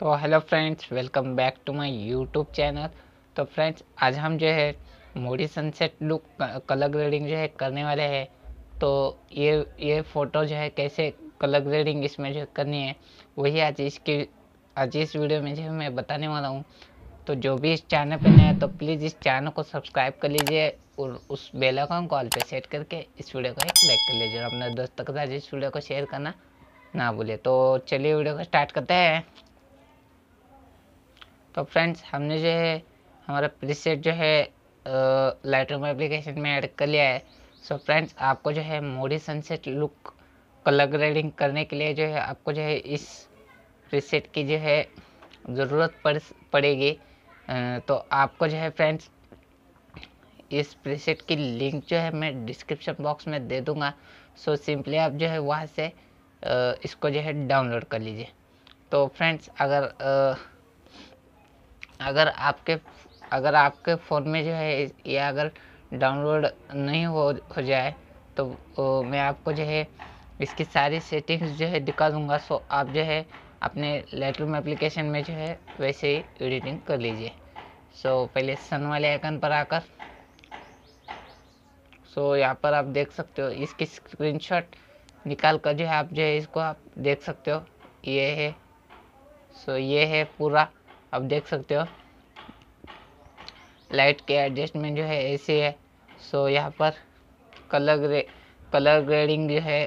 तो hello friends welcome back to my YouTube channel तो friends आज हम जो है मोडी सनसेट लुक कलर ग्रेडिंग जो है करने वाले हैं तो ये ये फ़ोटो जो है कैसे कलर ग्रेडिंग इसमें जो करनी है वही आज इसकी आज इस वीडियो में जो है मैं बताने वाला हूँ तो जो भी इस चैनल पर नया तो प्लीज़ इस चैनल को सब्सक्राइब कर लीजिए और उस बेल आइकन पर सेट करके इस वीडियो को एक लाइक कर लीजिए और अपने दोस्तों के साथ इस वीडियो को शेयर करना ना भूले तो चलिए वीडियो को स्टार्ट करते हैं तो फ्रेंड्स हमने जो है हमारा प्रीसेट जो है लाइट रूम एप्लीकेशन में ऐड कर लिया है सो so फ्रेंड्स आपको जो है मोडी सनसेट लुक कलर ग्रेडिंग करने के लिए जो है आपको जो है इस प्रीसेट की जो है ज़रूरत पड़ पड़ेगी तो आपको जो है फ्रेंड्स इस प्रीसेट की लिंक जो है मैं डिस्क्रिप्शन बॉक्स में दे दूंगा सो so सिंपली आप जो है वहाँ से इसको जो है डाउनलोड कर लीजिए तो फ्रेंड्स अगर अगर आपके अगर आपके फ़ोन में जो है या अगर डाउनलोड नहीं हो हो जाए तो ओ, मैं आपको जो है इसकी सारी सेटिंग्स जो है दिखा दूंगा सो आप जो है अपने लेटरूम एप्लीकेशन में जो है वैसे ही एडिटिंग कर लीजिए सो पहले सन वाले आइकन पर आकर सो यहाँ पर आप देख सकते हो इसकी स्क्रीनशॉट निकाल कर जो है आप जो है इसको आप देख सकते हो ये है सो ये है पूरा आप देख सकते हो लाइट के एडजस्टमेंट जो है ऐसे है सो यहाँ पर कलर ग्रे कलर ग्रेडिंग जो है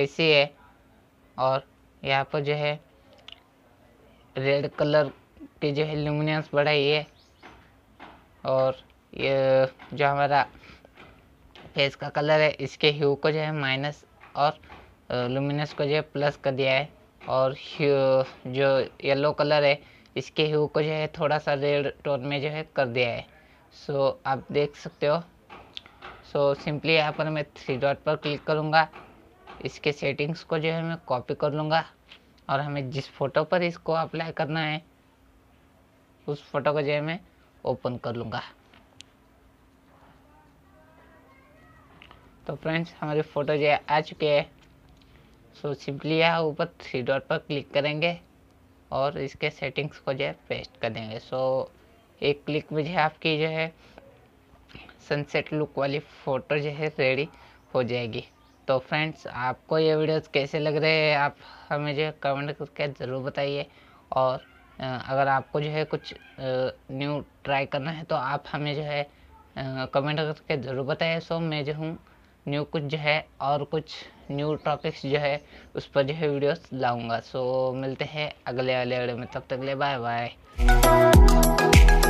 ऐसे है और यहाँ पर जो है रेड कलर के जो है लुमिनस बढ़ाई है और ये जो हमारा फेस का कलर है इसके ह्यू को जो है माइनस और लुमिनस uh, को जो है प्लस कर दिया है और जो येलो कलर है इसके ह्यू को जो है थोड़ा सा रेड टोन में जो है कर दिया है सो so, आप देख सकते हो सो सिंपली यहाँ पर मैं थ्री डॉट पर क्लिक करूँगा इसके सेटिंग्स को जो है मैं कॉपी कर लूँगा और हमें जिस फ़ोटो पर इसको अप्लाई करना है उस फोटो को जो है मैं ओपन कर लूँगा तो फ्रेंड्स हमारी फ़ोटो जो है आ चुके हैं सो सिंपली यहाँ ऊपर थ्री डॉट पर क्लिक करेंगे और इसके सेटिंग्स को जो है पेस्ट कर देंगे सो एक क्लिक में जो है आपकी जो है सनसेट लुक वाली फ़ोटो जो है रेडी हो जाएगी तो फ्रेंड्स आपको ये वीडियोस कैसे लग रहे हैं आप हमें जो है कमेंट करके ज़रूर बताइए और अगर आपको जो है कुछ न्यू ट्राई करना है तो आप हमें जो है कमेंट करके ज़रूर बताइए सो मैं जो हूँ न्यू कुछ जो है और कुछ न्यू टॉपिक्स जो है उस पर जो है वीडियोस लाऊंगा सो मिलते हैं अगले वाले वीडियो में तब तक ले बाय बाय